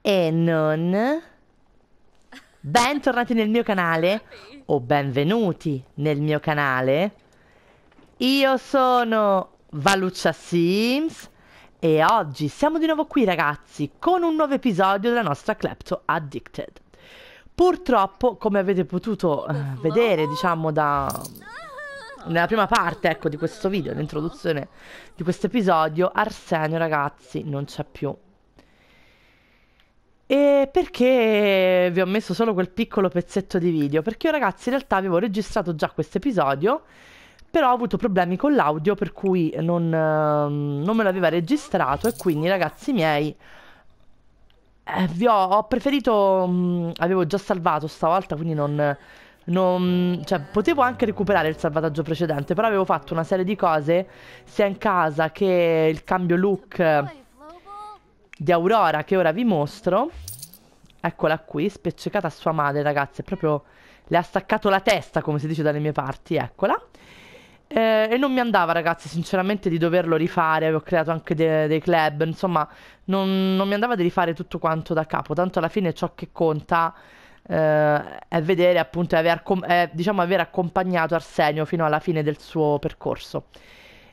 E non... Bentornati nel mio canale, o benvenuti nel mio canale. Io sono Valuccia Sims e oggi siamo di nuovo qui ragazzi con un nuovo episodio della nostra Klepto Addicted. Purtroppo, come avete potuto eh, vedere, diciamo, da ah, nella prima parte, ecco, di questo video, l'introduzione di questo episodio, Arsenio, ragazzi, non c'è più. E perché vi ho messo solo quel piccolo pezzetto di video? Perché io ragazzi in realtà avevo registrato già questo episodio, però ho avuto problemi con l'audio per cui non, ehm, non me l'aveva registrato e quindi ragazzi miei eh, vi ho, ho preferito, mh, mm, avevo già salvato stavolta quindi non, non, cioè, potevo anche recuperare il salvataggio precedente, però avevo fatto una serie di cose, sia in casa che il cambio look di Aurora che ora vi mostro. Eccola qui, speccecata a sua madre, ragazzi, proprio le ha staccato la testa, come si dice dalle mie parti, eccola. Eh, e non mi andava, ragazzi, sinceramente, di doverlo rifare. Avevo creato anche de dei club, insomma, non, non mi andava di rifare tutto quanto da capo. Tanto alla fine ciò che conta eh, è vedere appunto aver, com- è, diciamo, aver accompagnato Arsenio fino alla fine del suo percorso.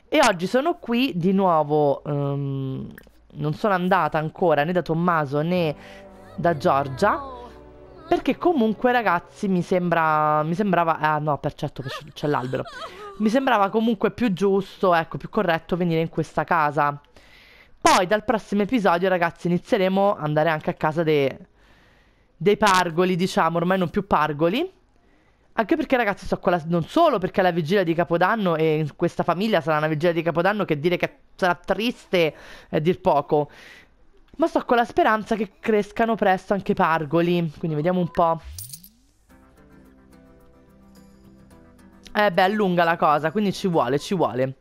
E oggi sono qui di nuovo, um, non sono andata ancora né da Tommaso né da Giorgia. Perché comunque ragazzi mi sembra, mi sembrava, ah no per certo c'è l'albero, mi sembrava comunque più giusto, ecco più corretto venire in questa casa. Poi dal prossimo episodio ragazzi inizieremo ad andare anche a casa de, dei pargoli, diciamo, ormai non più pargoli. Anche perché ragazzi so quella, non solo perché è la vigilia di Capodanno e in questa famiglia sarà una vigilia di Capodanno che dire che sarà triste è dir poco, ma sto con la speranza che crescano presto anche i pargoli, quindi vediamo un po'. Eh beh, è lunga la cosa, quindi ci vuole, ci vuole.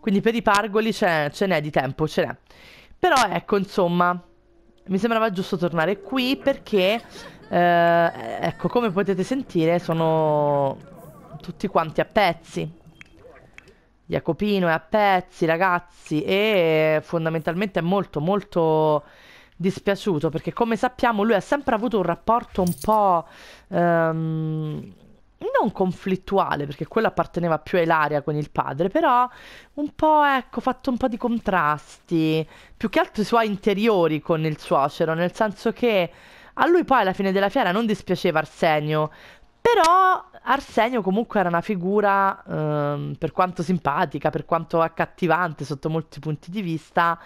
Quindi per i pargoli ce n'è di tempo, ce n'è. Però ecco, insomma, mi sembrava giusto tornare qui perché, eh, ecco, come potete sentire, sono tutti quanti a pezzi. Jacopino è a pezzi, ragazzi, e fondamentalmente è molto, molto dispiaciuto perché, come sappiamo, lui ha sempre avuto un rapporto un po'... Ehm, non conflittuale, perché quello apparteneva più a Ilaria con il padre, però un po', ecco, fatto un po' di contrasti, più che altro i suoi interiori con il suocero, nel senso che a lui poi alla fine della fiera non dispiaceva Arsenio, però Arsenio comunque era una figura, ehm, per quanto simpatica, per quanto accattivante sotto molti punti di vista,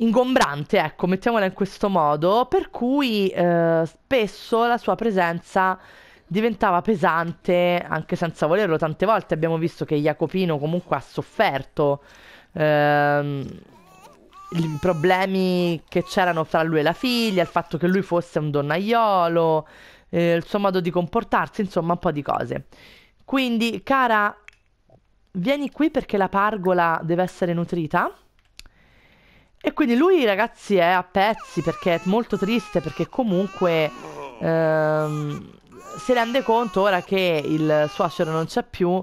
ingombrante, ecco, mettiamola in questo modo, per cui eh, spesso la sua presenza diventava pesante anche senza volerlo. Tante volte abbiamo visto che Jacopino comunque ha sofferto ehm, i problemi che c'erano fra lui e la figlia, il fatto che lui fosse un donnaiolo, eh, il suo modo di comportarsi, insomma un po' di cose. Quindi, cara, vieni qui perché la pargola deve essere nutrita. E quindi lui, ragazzi, è a pezzi perché è molto triste perché comunque... Ehm, si rende conto ora che il suocero non c'è più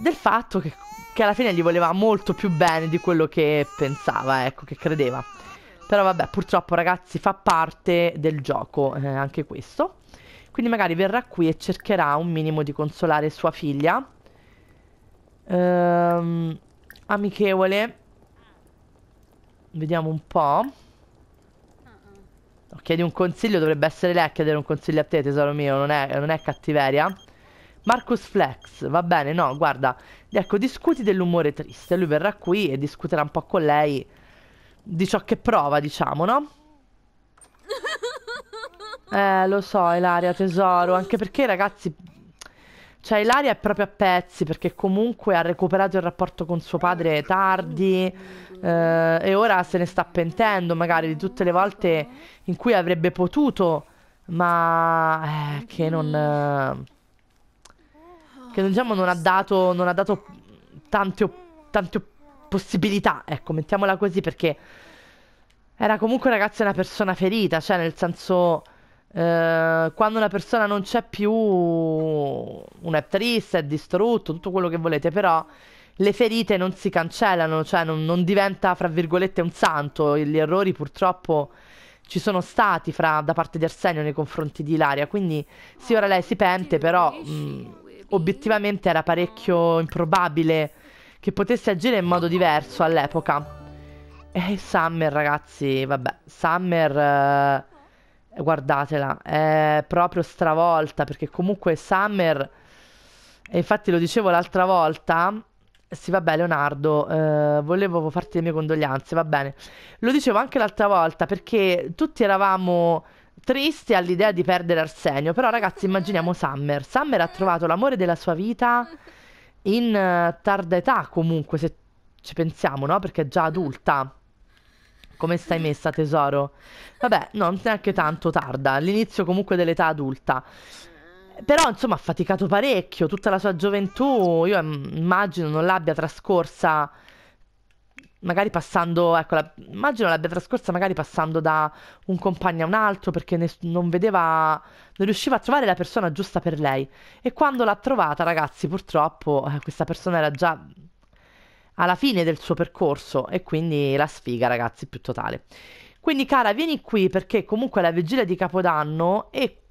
del fatto che, che, alla fine gli voleva molto più bene di quello che pensava, ecco, che credeva. Però vabbè, purtroppo ragazzi fa parte del gioco eh, anche questo. Quindi magari verrà qui e cercherà un minimo di consolare sua figlia. Ehm, amichevole. Vediamo un po'. Chiedi un consiglio, dovrebbe essere lei a chiedere un consiglio a te, tesoro mio, non è, non è cattiveria. Marcus Flex, va bene, no, guarda, ecco, discuti dell'umore triste, lui verrà qui e discuterà un po' con lei di ciò che prova, diciamo, no? Eh, lo so, Elaria, tesoro, anche perché ragazzi cioè, Ilaria è proprio a pezzi perché comunque ha recuperato il rapporto con suo padre tardi eh, e ora se ne sta pentendo magari di tutte le volte in cui avrebbe potuto, ma eh, che non... Eh, che diciamo non ha dato, non ha dato tante, tante possibilità, ecco, mettiamola così perché era comunque ragazza una persona ferita, cioè nel senso eh, quando una persona non c'è più, uno è triste, è distrutto, tutto quello che volete, però le ferite non si cancellano, cioè non, non diventa, fra virgolette, un santo. Gli errori purtroppo ci sono stati fra, da parte di Arsenio nei confronti di Ilaria, quindi sì, ora lei si pente, però mh, mm, obiettivamente era parecchio improbabile che potesse agire in modo diverso all'epoca. E Summer, ragazzi, vabbè, Summer... Eh eh, guardatela, è proprio stravolta perché comunque Summer, e infatti lo dicevo l'altra volta, sì vabbè Leonardo, eh, volevo farti le mie condoglianze, va bene, lo dicevo anche l'altra volta perché tutti eravamo tristi all'idea di perdere Arsenio, però ragazzi immaginiamo Summer, Summer ha trovato l'amore della sua vita in eh, tarda età comunque se ci pensiamo, no? Perché è già adulta. Come stai messa, tesoro? Vabbè, no, non neanche tanto tarda. All'inizio comunque dell'età adulta. Però, insomma, ha faticato parecchio. Tutta la sua gioventù, io immagino, non l'abbia trascorsa... Magari passando, ecco, la, immagino l'abbia trascorsa magari passando da un compagno a un altro perché ne, non vedeva, non riusciva a trovare la persona giusta per lei. E quando l'ha trovata, ragazzi, purtroppo eh, questa persona era già alla fine del suo percorso e quindi la sfiga ragazzi più totale. Quindi cara vieni qui perché comunque la vigilia di Capodanno e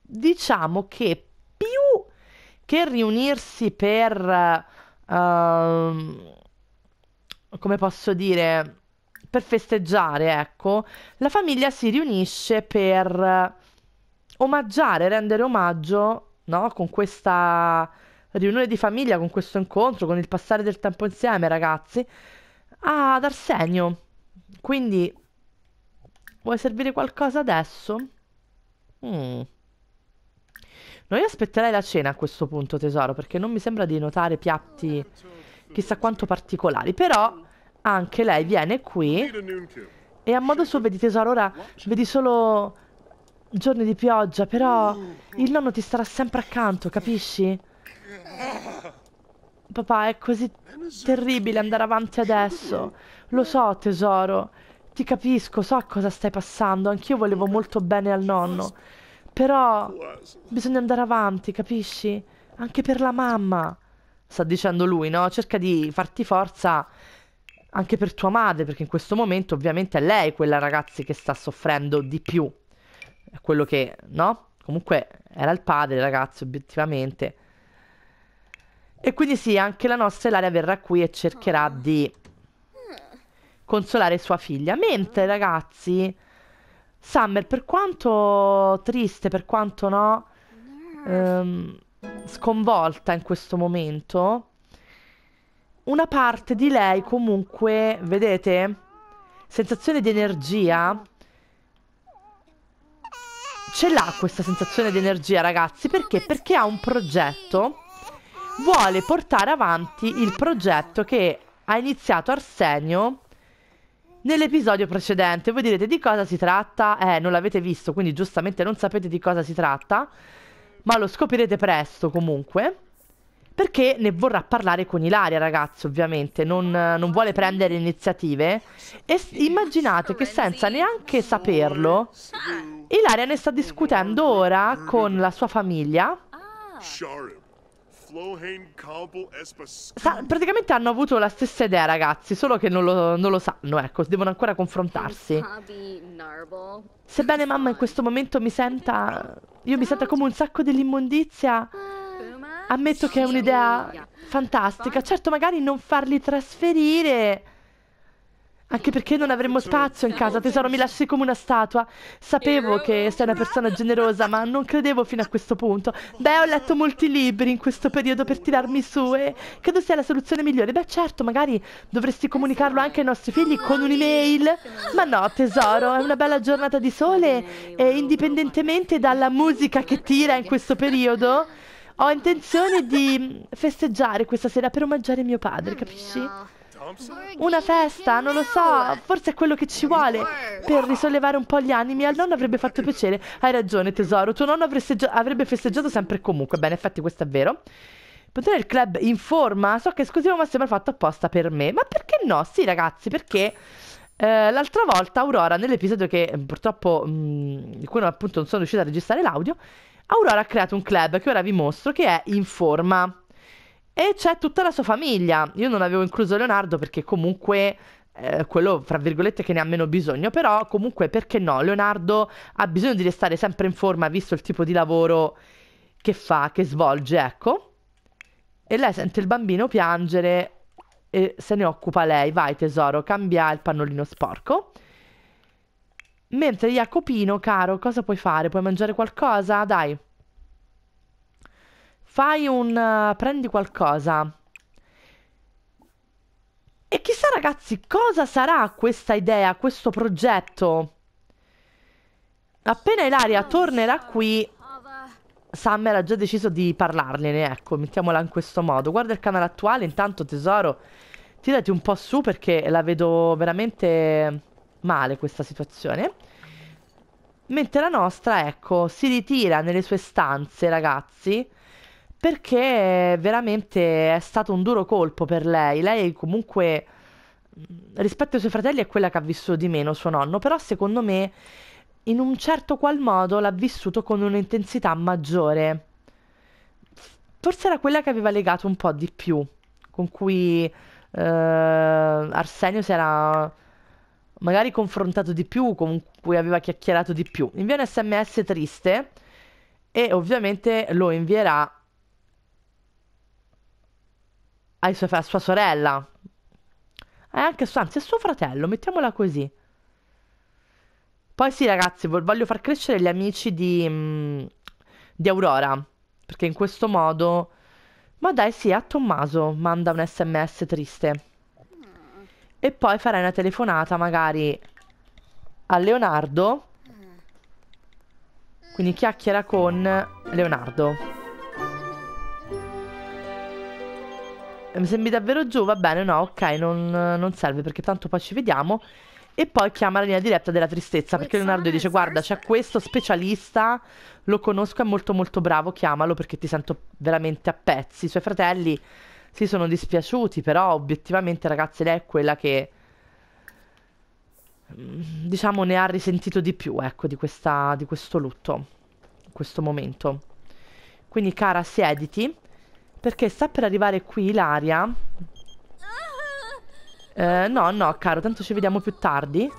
diciamo che più che riunirsi per... Uh, come posso dire, per festeggiare, ecco, la famiglia si riunisce per omaggiare, rendere omaggio, no? Con questa riunione di famiglia con questo incontro, con il passare del tempo insieme, ragazzi, ad Arsenio. Quindi, vuoi servire qualcosa adesso? Mm. Noi aspetterei la cena a questo punto, tesoro, perché non mi sembra di notare piatti chissà quanto particolari. Però anche lei viene qui e a modo suo vedi tesoro, ora vedi solo giorni di pioggia, però il nonno ti starà sempre accanto, capisci? Papà, è così terribile andare avanti adesso. Lo so, tesoro. Ti capisco, so cosa stai passando. Anch'io volevo molto bene al nonno. Però bisogna andare avanti, capisci? Anche per la mamma. Sta dicendo lui, no? Cerca di farti forza anche per tua madre, perché in questo momento ovviamente è lei quella ragazza che sta soffrendo di più. È quello che, no? Comunque era il padre, ragazzi, obiettivamente. E quindi sì, anche la nostra Ilaria verrà qui e cercherà ah. di consolare sua figlia. Mentre, mm. ragazzi, Summer, per quanto triste, per quanto no, ehm, sconvolta in questo momento, una parte di lei comunque, vedete, sensazione di energia, ce l'ha questa sensazione di energia, ragazzi, perché? Perché ha un progetto vuole portare avanti il progetto che ha iniziato Arsenio nell'episodio precedente. Voi direte di cosa si tratta? Eh, non l'avete visto, quindi giustamente non sapete di cosa si tratta, ma lo scoprirete presto comunque. Perché ne vorrà parlare con Ilaria, ragazzi, ovviamente, non, non vuole prendere iniziative. E immaginate che senza neanche saperlo, Ilaria ne sta discutendo ora con la sua famiglia. Ah praticamente hanno avuto la stessa idea, ragazzi, solo che non lo, non lo sanno, ecco, devono ancora confrontarsi. Sebbene mamma in questo momento mi senta... Io mi sento come un sacco dell'immondizia. Ammetto che è un'idea fantastica. Certo, magari non farli trasferire anche perché non avremmo spazio in casa, tesoro, mi lasci come una statua. Sapevo che sei una persona generosa, ma non credevo fino a questo punto. Beh, ho letto molti libri in questo periodo per tirarmi su e credo sia la soluzione migliore. Beh, certo, magari dovresti comunicarlo anche ai nostri figli con un'email. Ma no, tesoro, è una bella giornata di sole e indipendentemente dalla musica che tira in questo periodo, ho intenzione di festeggiare questa sera per omaggiare mio padre, capisci? Una festa, non lo so, forse è quello che ci vuole. Per risollevare un po' gli animi al nonno avrebbe fatto piacere. Hai ragione, tesoro, tuo nonno avrebbe festeggiato sempre e comunque. Bene, in effetti questo è vero. Potere il club in forma? So che è esclusivo, ma sembra fatto apposta per me. Ma perché no? Sì, ragazzi, perché... Eh, l'altra volta Aurora, nell'episodio che mm, purtroppo, mh, mm, di cui appunto non sono riuscita a registrare l'audio, Aurora ha creato un club che ora vi mostro che è in forma. E c'è tutta la sua famiglia. Io non avevo incluso Leonardo perché comunque eh, quello fra virgolette che ne ha meno bisogno, però comunque perché no? Leonardo ha bisogno di restare sempre in forma visto il tipo di lavoro che fa, che svolge, ecco. E lei sente il bambino piangere e se ne occupa lei. Vai tesoro, cambia il pannolino sporco. Mentre Jacopino, caro, cosa puoi fare? Puoi mangiare qualcosa? Dai. Fai un... Eh, prendi qualcosa. E chissà ragazzi cosa sarà questa idea, questo progetto. Appena Ilaria tornerà qui, Summer ha già deciso di parlargliene, ecco, mettiamola in questo modo. Guarda il canale attuale, intanto tesoro, tirati un po' su perché la vedo veramente male questa situazione. Mentre la nostra, ecco, si ritira nelle sue stanze, ragazzi perché veramente è stato un duro colpo per lei. Lei comunque mm, rispetto ai suoi fratelli è quella che ha vissuto di meno suo nonno, però secondo me in un certo qual modo l'ha vissuto con un'intensità maggiore. Forse era quella che aveva legato un po' di più, con cui eh, Arsenio si era magari confrontato di più, con cui aveva chiacchierato di più. Invia un sms triste e ovviamente lo invierà a sua, sua sorella. E eh, anche, anzi, a suo fratello, mettiamola così. Poi sì, ragazzi, voglio far crescere gli amici di, mm, di Aurora. Perché in questo modo... Ma dai, sì, a Tommaso manda un sms triste. E poi farai una telefonata magari a Leonardo. Quindi chiacchiera con Leonardo. Mi sembri davvero giù? Va bene, no, ok, non, non serve perché tanto poi ci vediamo. E poi chiama la linea diretta della tristezza perché Leonardo dice guarda c'è questo specialista, lo conosco, è molto molto bravo, chiamalo perché ti sento veramente a pezzi. I suoi fratelli si sono dispiaciuti però obiettivamente ragazzi lei è quella che mm, diciamo ne ha risentito di più ecco di, questa, di questo lutto, in questo momento. Quindi cara siediti perché sta per arrivare qui Ilaria. Eh, no, no, caro, tanto ci vediamo più tardi.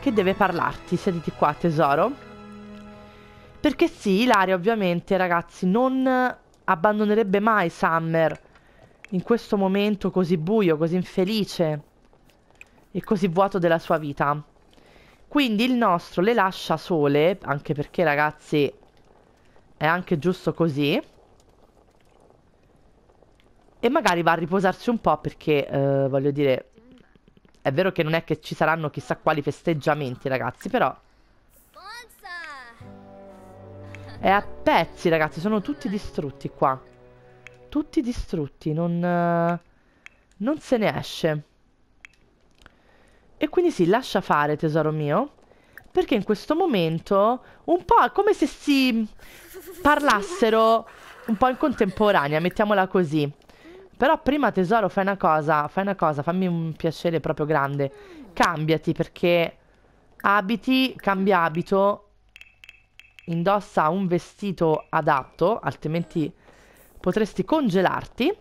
Che deve parlarti, sediti qua, tesoro. Perché sì, Ilaria ovviamente, ragazzi, non abbandonerebbe mai Summer in questo momento così buio, così infelice e così vuoto della sua vita. Quindi il nostro le lascia sole, anche perché ragazzi è anche giusto così. E magari va a riposarsi un po' perché, eh, voglio dire, è vero che non è che ci saranno chissà quali festeggiamenti, ragazzi, però... È a pezzi, ragazzi, sono tutti distrutti qua. Tutti distrutti, non... Eh, non se ne esce. E quindi sì, lascia fare, tesoro mio. Perché in questo momento, un po' come se si parlassero un po' in contemporanea, mettiamola così. Però prima tesoro fai una cosa, fai una cosa, fammi un piacere proprio grande. Cambiati perché abiti, cambia abito, indossa un vestito adatto, altrimenti potresti congelarti.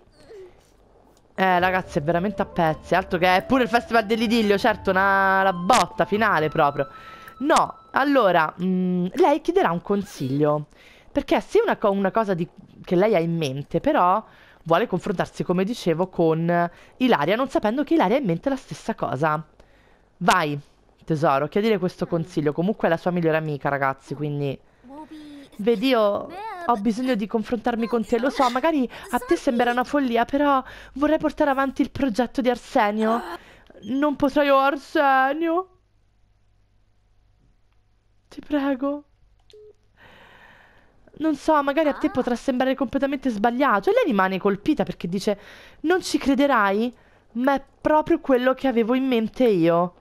Eh ragazzi è veramente a pezzi, altro che è pure il festival dell'idillio, certo una la botta finale proprio. No, allora, mh, mm, lei chiederà un consiglio, perché se una, co una cosa di, che lei ha in mente, però vuole confrontarsi, come dicevo, con Ilaria, non sapendo che Ilaria ha in mente la stessa cosa. Vai, tesoro, chiedile questo consiglio. Comunque è la sua migliore amica, ragazzi, quindi... Vedi, io ho bisogno di confrontarmi con te, lo so, magari a te sembra una follia, però vorrei portare avanti il progetto di Arsenio. Non potrai, Arsenio! Ti prego non so, magari a te ah. potrà sembrare completamente sbagliato. E lei rimane colpita perché dice, non ci crederai, ma è proprio quello che avevo in mente io.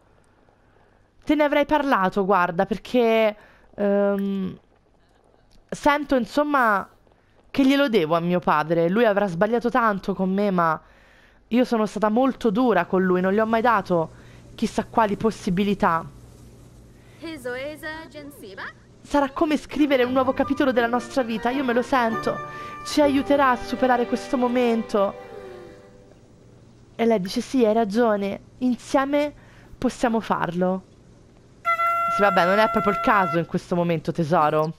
Te ne avrei parlato, guarda, perché um, sento, insomma, che glielo devo a mio padre. Lui avrà sbagliato tanto con me, ma io sono stata molto dura con lui, non gli ho mai dato chissà quali possibilità sarà come scrivere un nuovo capitolo della nostra vita, io me lo sento, ci aiuterà a superare questo momento. E lei dice sì, hai ragione, insieme possiamo farlo. Sì, vabbè, non è proprio il caso in questo momento, tesoro.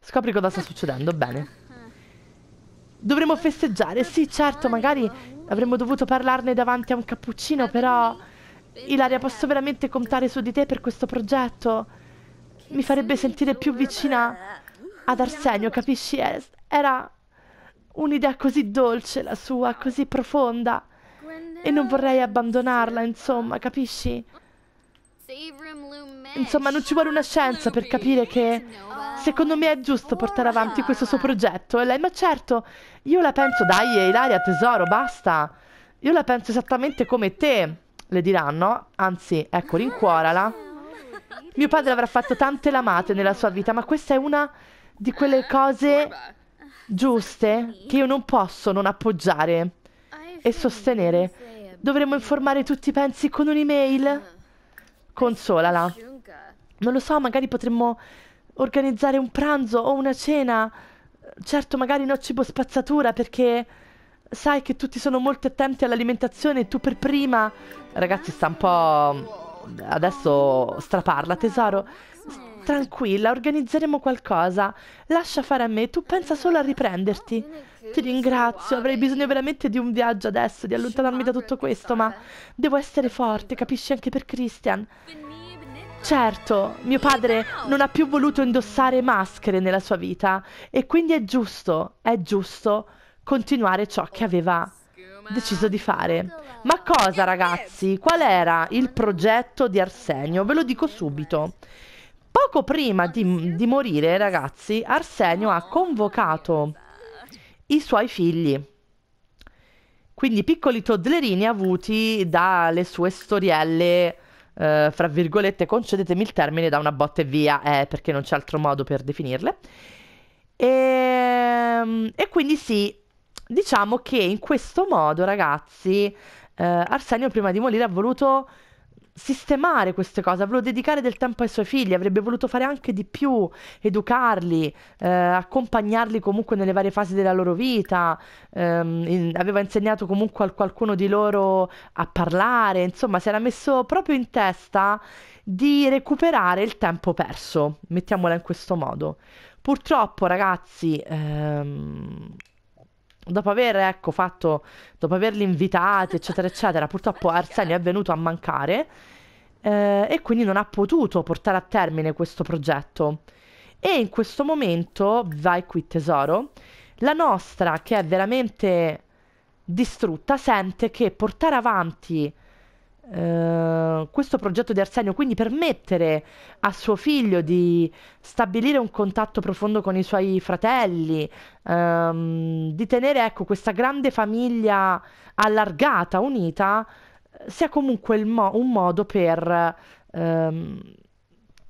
Scopri cosa sta succedendo, bene. Dovremmo festeggiare, sì certo, magari avremmo dovuto parlarne davanti a un cappuccino, però... Ilaria, posso veramente contare su di te per questo progetto? Mi farebbe sentire più vicina ad Arsenio, capisci? Era un'idea così dolce la sua, così profonda. E non vorrei abbandonarla, insomma, capisci? Insomma, non ci vuole una scienza per capire che secondo me è giusto portare avanti questo suo progetto. E lei, ma certo, io la penso, dai Ilaria tesoro, basta. Io la penso esattamente come te le diranno, anzi, ecco, rincuorala. Mio padre avrà fatto tante lamate nella sua vita, ma questa è una di quelle cose giuste che io non posso non appoggiare e sostenere. Dovremmo informare tutti i pensi con un'email. Consolala. Non lo so, magari potremmo organizzare un pranzo o una cena. Certo, magari no cibo spazzatura perché sai che tutti sono molto attenti all'alimentazione, e tu per prima... Ragazzi, sta un po'... Adesso straparla, tesoro. Tranquilla, organizzeremo qualcosa. Lascia fare a me, tu pensa solo a riprenderti. Ti ringrazio, avrei bisogno veramente di un viaggio adesso, di allontanarmi da tutto questo, ma devo essere forte, capisci, anche per Christian. Certo, mio padre non ha più voluto indossare maschere nella sua vita e quindi è giusto, è giusto continuare ciò che aveva deciso di fare. Ma cosa ragazzi? Qual era il progetto di Arsenio? Ve lo dico subito. Poco prima di, di morire, ragazzi, Arsenio ha convocato i suoi figli. Quindi piccoli toddlerini avuti dalle sue storielle, eh, fra virgolette, concedetemi il termine, da una botte e via, eh, perché non c'è altro modo per definirle. E, ehm, e quindi sì, diciamo che in questo modo, ragazzi, eh, Arsenio prima di morire ha voluto sistemare queste cose, ha voluto dedicare del tempo ai suoi figli, avrebbe voluto fare anche di più, educarli, eh, accompagnarli comunque nelle varie fasi della loro vita, ehm, in, aveva insegnato comunque a qualcuno di loro a parlare, insomma si era messo proprio in testa di recuperare il tempo perso, mettiamola in questo modo. Purtroppo ragazzi, ehm, dopo aver ecco, fatto, dopo averli invitati, eccetera, eccetera, purtroppo Arsenio è venuto a mancare eh, e quindi non ha potuto portare a termine questo progetto. E in questo momento, vai qui tesoro, la nostra che è veramente distrutta sente che portare avanti eh, questo progetto di Arsenio, quindi permettere a suo figlio di stabilire un contatto profondo con i suoi fratelli, um, di tenere ecco, questa grande famiglia allargata, unita, sia comunque mo- un modo per um,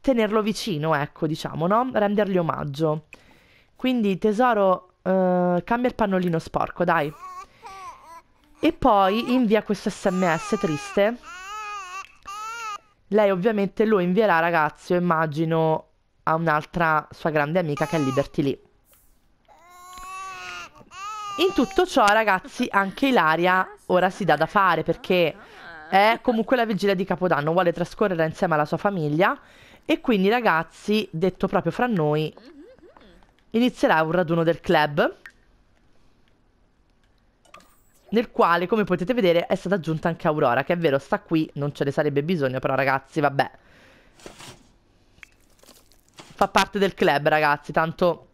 tenerlo vicino, ecco, diciamo, no? rendergli omaggio. Quindi tesoro, uh, cambia il pannolino sporco, dai. E poi invia questo sms triste. Lei ovviamente lo invierà, ragazzi, immagino, a un'altra sua grande amica che è Liberty Lee. In tutto ciò, ragazzi, anche Ilaria ora si dà da fare perché è comunque la vigilia di Capodanno, vuole trascorrere insieme alla sua famiglia e quindi, ragazzi, detto proprio fra noi, inizierà un raduno del club nel quale, come potete vedere, è stata aggiunta anche Aurora, che è vero, sta qui, non ce ne sarebbe bisogno, però ragazzi, vabbè. Fa parte del club, ragazzi, tanto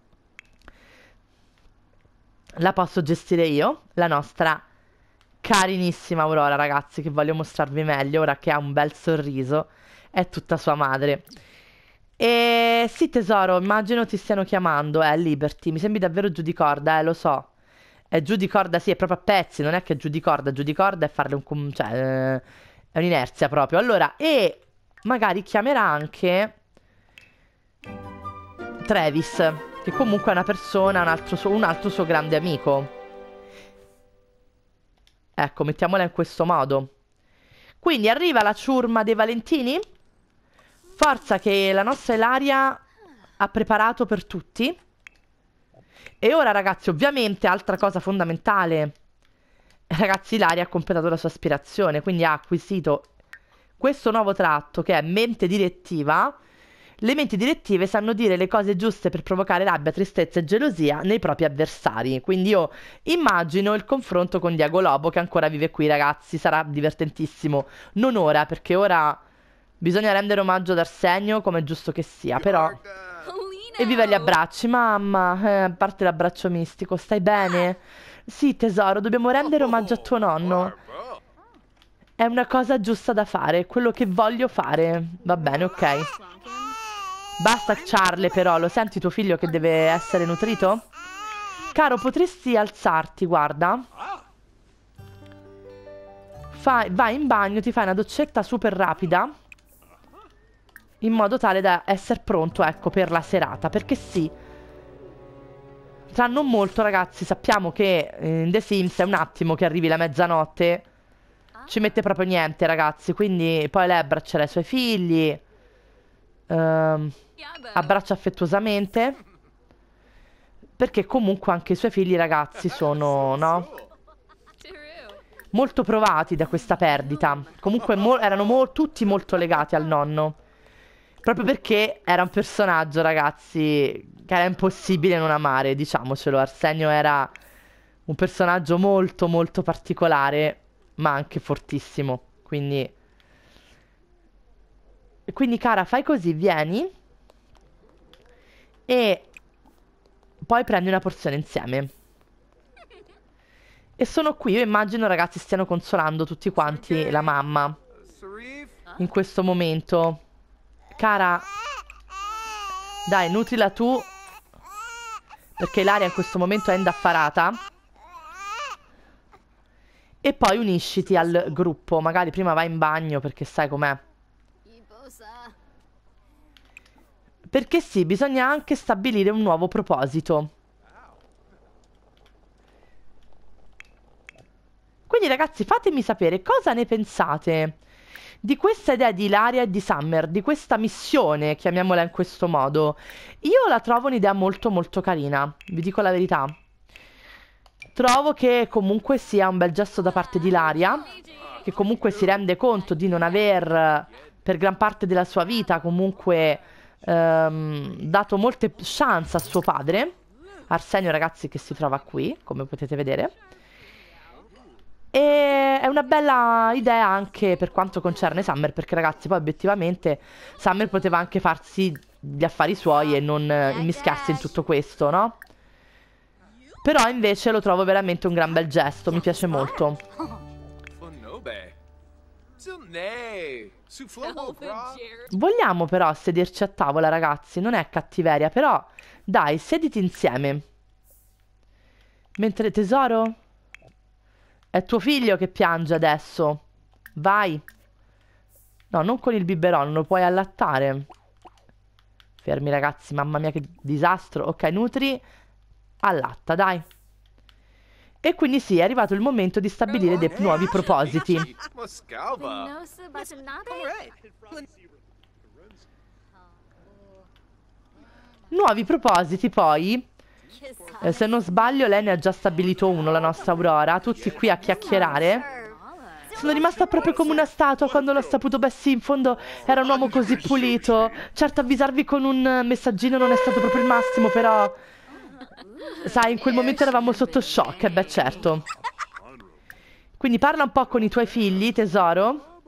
la posso gestire io, la nostra carinissima Aurora, ragazzi, che voglio mostrarvi meglio, ora che ha un bel sorriso, è tutta sua madre. E sì tesoro, immagino ti stiano chiamando, eh, Liberty, mi sembri davvero giù di corda, eh, lo so. È giù di corda, sì, è proprio a pezzi, non è che è giù di corda, giù di corda è farle un... cioè, eh, è un'inerzia proprio. Allora, e magari chiamerà anche Travis, che comunque è una persona, un altro, suo, un altro suo grande amico. Ecco, mettiamola in questo modo. Quindi arriva la ciurma dei Valentini. Forza che la nostra Ilaria ha preparato per tutti. E ora ragazzi, ovviamente, altra cosa fondamentale. Ragazzi, Ilaria ha completato la sua aspirazione, quindi ha acquisito questo nuovo tratto che è mente direttiva. Le menti direttive sanno dire le cose giuste per provocare rabbia, tristezza e gelosia nei propri avversari. Quindi io immagino il confronto con Diago Lobo che ancora vive qui, ragazzi. Sarà divertentissimo. Non ora, perché ora bisogna rendere omaggio ad Arsenio come è giusto che sia, però. E viva gli abbracci, mamma. Eh, parte l'abbraccio mistico, stai bene? Sì, tesoro, dobbiamo rendere omaggio a tuo nonno. È una cosa giusta da fare, quello che voglio fare. Va bene, ok. Basta Charlie però, lo senti tuo figlio che deve essere nutrito? Caro, potresti alzarti, guarda. Fai, vai in bagno, ti fai una doccetta super rapida in modo tale da essere pronto, ecco, per la serata. Perché sì, tra non molto, ragazzi, sappiamo che eh, in The Sims è un attimo che arrivi la mezzanotte. Ah. Ci mette proprio niente, ragazzi. Quindi poi lei abbraccerà i suoi figli. Ehm, abbraccia affettuosamente. Perché comunque anche i suoi figli, ragazzi, sono, no? Molto provati da questa perdita. Comunque mo erano mo tutti molto legati al nonno. Proprio perché era un personaggio, ragazzi, che era impossibile non amare, diciamocelo. Arsenio era un personaggio molto, molto particolare, ma anche fortissimo. Quindi... Quindi, cara, fai così, vieni e poi prendi una porzione insieme. E sono qui, io immagino, ragazzi, stiano consolando tutti quanti la mamma in questo momento. Cara, dai, nutrila tu. Perché l'aria in questo momento è indaffarata. E poi unisciti al gruppo. Magari prima vai in bagno perché sai com'è. Perché sì, bisogna anche stabilire un nuovo proposito. Quindi ragazzi fatemi sapere cosa ne pensate di questa idea di Ilaria e di Summer, di questa missione, chiamiamola in questo modo, io la trovo un'idea molto molto carina, vi dico la verità. Trovo che comunque sia un bel gesto da parte di Ilaria, che comunque si rende conto di non aver per gran parte della sua vita comunque ehm, dato molte chance a suo padre, Arsenio ragazzi che si trova qui, come potete vedere. E è una bella idea anche per quanto concerne Summer, perché ragazzi, poi obiettivamente Summer poteva anche farsi gli affari suoi e non immischiarsi eh, eh, in tutto questo, no? Però invece lo trovo veramente un gran bel gesto, mi piace molto. Vogliamo però sederci a tavola, ragazzi, non è cattiveria, però dai, sediti insieme. Mentre tesoro... È tuo figlio che piange adesso. Vai. No, non con il biberon, lo puoi allattare. Fermi ragazzi, mamma mia che disastro. Ok, nutri, allatta, dai. E quindi sì, è arrivato il momento di stabilire dei nuovi propositi. Nuovi propositi poi eh, se non sbaglio lei ne ha già stabilito uno, la nostra Aurora. Tutti qui a chiacchierare. Sono rimasta proprio come una statua quando l'ho saputo. Beh sì, in fondo era un uomo così pulito. Certo, avvisarvi con un messaggino non è stato proprio il massimo, però... Sai, in quel momento eravamo sotto shock, eh beh certo. Quindi parla un po' con i tuoi figli, tesoro.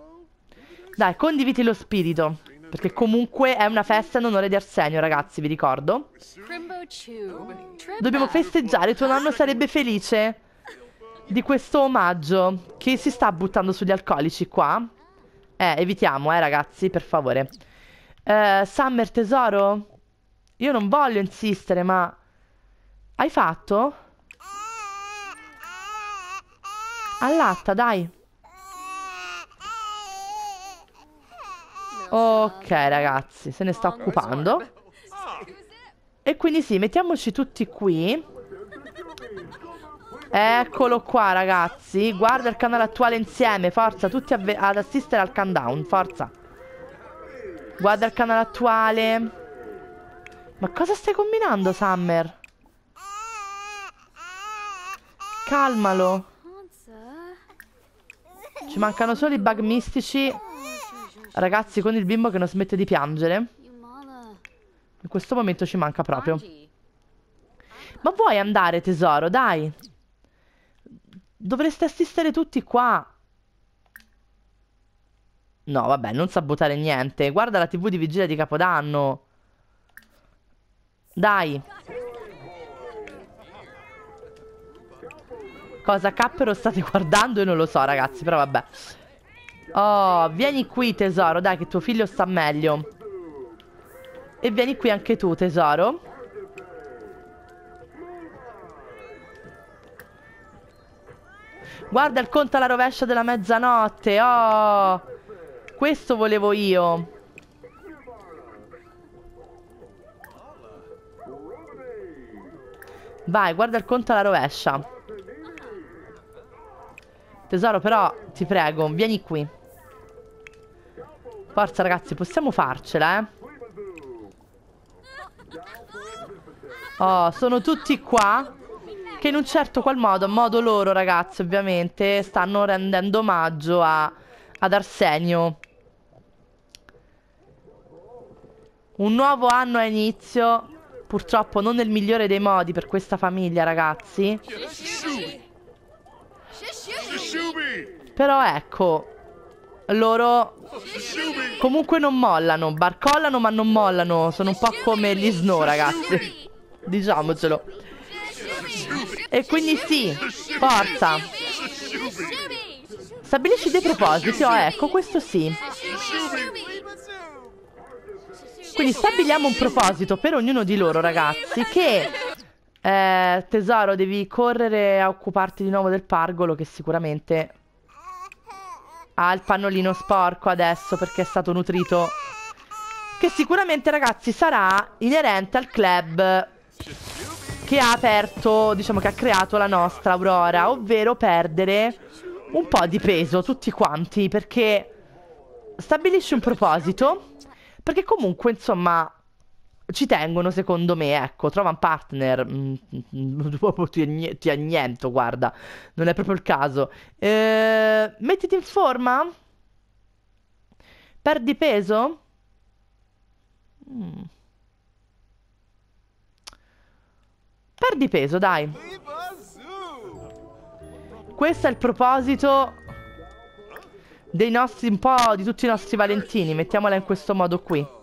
Dai, condividi lo spirito. Perché comunque è una festa in onore di Arsenio, ragazzi, vi ricordo. Dobbiamo festeggiare, tuo nonno sarebbe felice di questo omaggio che si sta buttando sugli alcolici qua. Eh, evitiamo, eh, ragazzi, per favore. Eh, Summer, tesoro? Io non voglio insistere, ma... Hai fatto? Allatta, dai. Ok ragazzi, se ne sta occupando. E quindi sì, mettiamoci tutti qui. Eccolo qua ragazzi, guarda il canale attuale insieme, forza, tutti ad assistere al countdown, forza. Guarda il canale attuale. Ma cosa stai combinando, Summer? Calmalo. Ci mancano solo i bug mistici Ragazzi, con il bimbo che non smette di piangere. In questo momento ci manca proprio. Ma vuoi andare, tesoro? Dai. Dovreste assistere tutti qua. No, vabbè, non sabotare niente. Guarda la tv di vigilia di Capodanno. Dai. Cosa cappero state guardando? Io non lo so, ragazzi, però vabbè. Oh, vieni qui tesoro, dai che tuo figlio sta meglio. E vieni qui anche tu tesoro. Guarda il conto alla rovescia della mezzanotte, oh! Questo volevo io. Vai, guarda il conto alla rovescia. Tesoro, però, ti prego, vieni qui. Forza ragazzi, possiamo farcela, eh. Oh, sono tutti qua. Che in un certo qual modo, a modo loro ragazzi, ovviamente, stanno rendendo omaggio a, ad Arsenio. Un nuovo anno a inizio, purtroppo non nel migliore dei modi per questa famiglia, ragazzi. Però ecco, loro comunque non mollano, barcollano ma non mollano, sono un po' come gli snow ragazzi, diciamocelo. E quindi sì, forza. Stabilisci dei propositi, oh ecco, questo sì. Quindi stabiliamo un proposito per ognuno di loro ragazzi che... Eh, tesoro, devi correre a occuparti di nuovo del pargolo che sicuramente ha il pannolino sporco adesso perché è stato nutrito. Che sicuramente, ragazzi, sarà inerente al club che ha aperto, diciamo che ha creato la nostra Aurora, ovvero perdere un po' di peso tutti quanti perché stabilisce un proposito perché comunque, insomma, ci tengono secondo me, ecco, trova un partner, mm, mm, mm, proprio ti, ti anniento, guarda, non è proprio il caso. Eh, mettiti in forma? Perdi peso? Mm. Perdi peso, dai. Questo è il proposito dei nostri, un po' di tutti i nostri valentini, mettiamola in questo modo qui.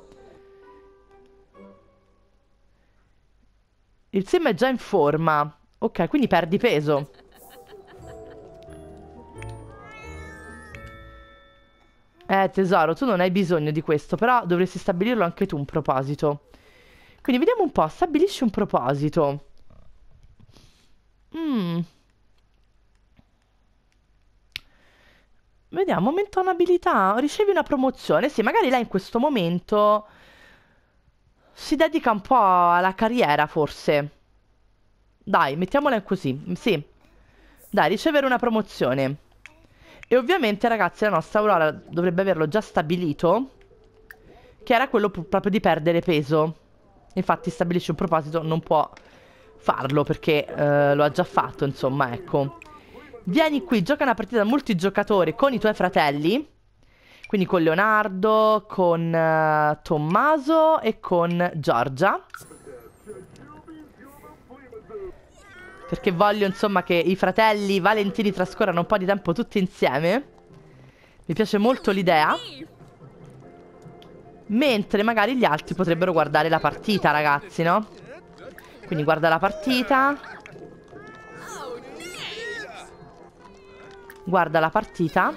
Il sim è già in forma. Ok, quindi perdi peso. Eh, tesoro, tu non hai bisogno di questo, però dovresti stabilirlo anche tu un proposito. Quindi vediamo un po', stabilisci un proposito. Mm. Vediamo, aumenta un'abilità, ricevi una promozione. Sì, magari là in questo momento si dedica un po' alla carriera, forse. Dai, mettiamola così, sì. Dai, ricevere una promozione. E ovviamente, ragazzi, la nostra Aurora dovrebbe averlo già stabilito, che era quello proprio di perdere peso. Infatti stabilisce un proposito, non può farlo perché eh, lo ha già fatto, insomma, ecco. Vieni qui, gioca una partita multigiocatore con i tuoi fratelli quindi con Leonardo, con uh, Tommaso e con Giorgia. Perché voglio insomma che i fratelli Valentini trascorrano un po' di tempo tutti insieme. Mi piace molto l'idea. Mentre magari gli altri potrebbero guardare la partita ragazzi no? Quindi guarda la partita Guarda la partita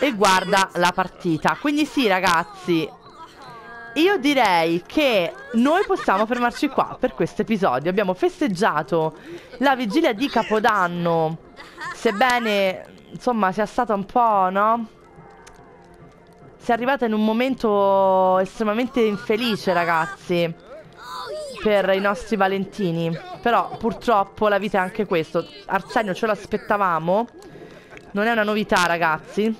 e guarda la partita. Quindi sì ragazzi, io direi che noi possiamo fermarci qua per questo episodio. Abbiamo festeggiato la vigilia di Capodanno, sebbene insomma sia stata un po', no? Si è arrivata in un momento estremamente infelice ragazzi per i nostri valentini. Però purtroppo la vita è anche questo. Arsenio ce l'aspettavamo non è una novità, ragazzi.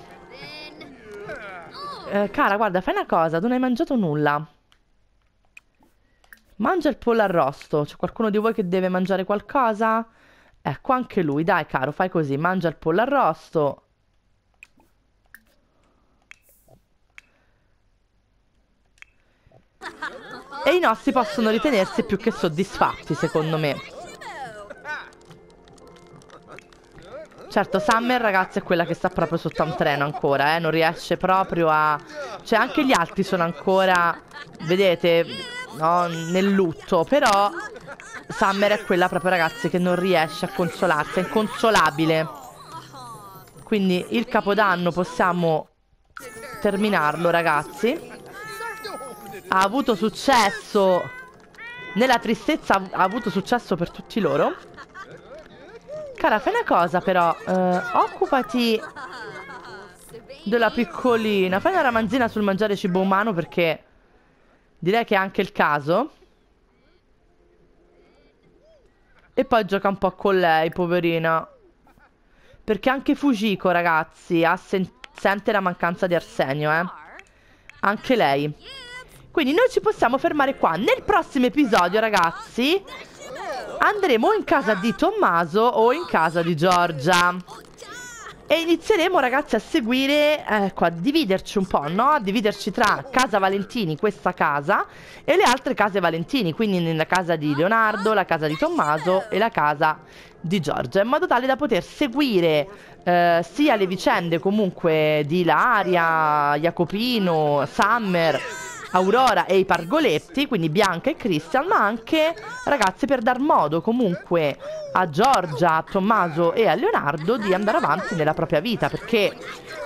Eh, cara, guarda, fai una cosa. Non hai mangiato nulla. Mangia il pollo arrosto. C'è qualcuno di voi che deve mangiare qualcosa? Ecco, anche lui. Dai, caro, fai così. Mangia il pollo arrosto. E i nostri possono ritenersi più che soddisfatti, secondo me. Certo, Summer, ragazzi, è quella che sta proprio sotto un treno ancora, eh. Non riesce proprio a... Cioè, anche gli altri sono ancora... Vedete? No, nel lutto. Però Summer è quella proprio, ragazzi, che non riesce a consolarsi. È inconsolabile. Quindi il Capodanno possiamo terminarlo, ragazzi. Ha avuto successo... Nella tristezza ha avuto successo per tutti loro. Cara, fai una cosa però. Eh, occupati della piccolina. Fai una ramanzina sul mangiare cibo umano perché direi che è anche il caso. E poi gioca un po' con lei, poverina. Perché anche Fujiko, ragazzi, sen sente la mancanza di Arsenio, eh. Anche lei. Quindi noi ci possiamo fermare qua. Nel prossimo episodio, ragazzi andremo in casa di Tommaso o in casa di Giorgia. E inizieremo ragazzi a seguire, ecco, a dividerci un po', no? A dividerci tra casa Valentini, questa casa, e le altre case Valentini, quindi nella casa di Leonardo, la casa di Tommaso e la casa di Giorgia, in modo tale da poter seguire eh, sia le vicende comunque di Ilaria, Jacopino, Summer Aurora e i Pargoletti, quindi Bianca e Christian, ma anche ragazzi per dar modo comunque a Giorgia, a Tommaso e a Leonardo di andare avanti nella propria vita, perché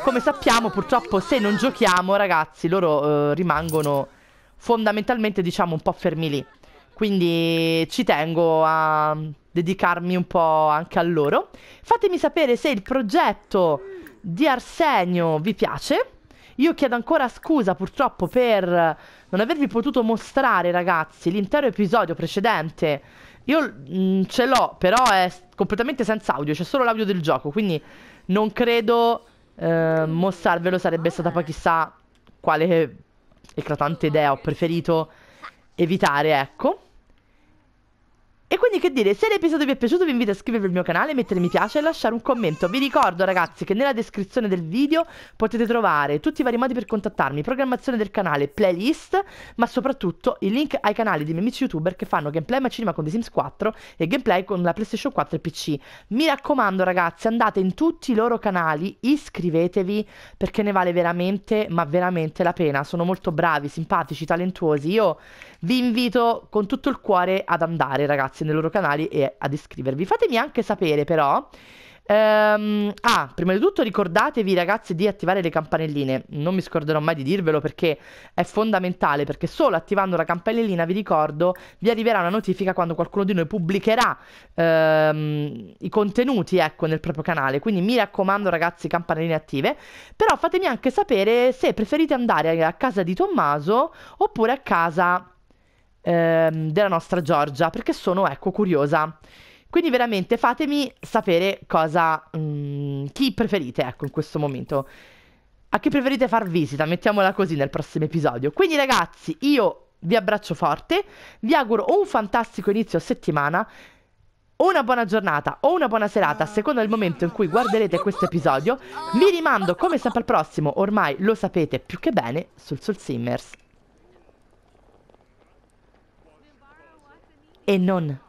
come sappiamo purtroppo se non giochiamo ragazzi loro eh, rimangono fondamentalmente diciamo un po' fermi lì. Quindi ci tengo a dedicarmi un po' anche a loro. Fatemi sapere se il progetto di Arsenio vi piace io chiedo ancora scusa purtroppo per non avervi potuto mostrare ragazzi l'intero episodio precedente. Io mh, mm, ce l'ho, però è completamente senza audio, c'è solo l'audio del gioco, quindi non credo eh, mostrarvelo sarebbe stata poi chissà quale eclatante idea ho preferito evitare, ecco. E quindi che dire, se l'episodio vi è piaciuto vi invito a iscrivervi al mio canale, mettere mi piace e lasciare un commento. Vi ricordo ragazzi che nella descrizione del video potete trovare tutti i vari modi per contattarmi, programmazione del canale, playlist, ma soprattutto i link ai canali di miei amici youtuber che fanno gameplay ma cinema con The Sims 4 e gameplay con la PlayStation 4 e PC. Mi raccomando ragazzi, andate in tutti i loro canali, iscrivetevi perché ne vale veramente, ma veramente la pena. Sono molto bravi, simpatici, talentuosi. Io vi invito con tutto il cuore ad andare, ragazzi, nei loro canali e ad iscrivervi. Fatemi anche sapere, però. Ehm, ah, prima di tutto ricordatevi ragazzi di attivare le campanelline, non mi scorderò mai di dirvelo perché è fondamentale, perché solo attivando la campanellina, vi ricordo, vi arriverà una notifica quando qualcuno di noi pubblicherà ehm, i contenuti ecco, nel proprio canale, quindi mi raccomando ragazzi campanelline attive, però fatemi anche sapere se preferite andare a casa di Tommaso oppure a casa ehm, della nostra Giorgia, perché sono, ecco, curiosa. Quindi veramente fatemi sapere cosa, mh, mm, chi preferite, ecco, in questo momento. A chi preferite far visita, mettiamola così nel prossimo episodio. Quindi ragazzi, io vi abbraccio forte, vi auguro un fantastico inizio settimana, una buona giornata o una buona serata, secondo il momento in cui guarderete questo episodio. Vi rimando come sempre al prossimo, ormai lo sapete più che bene, sul Soul Simmers. Enon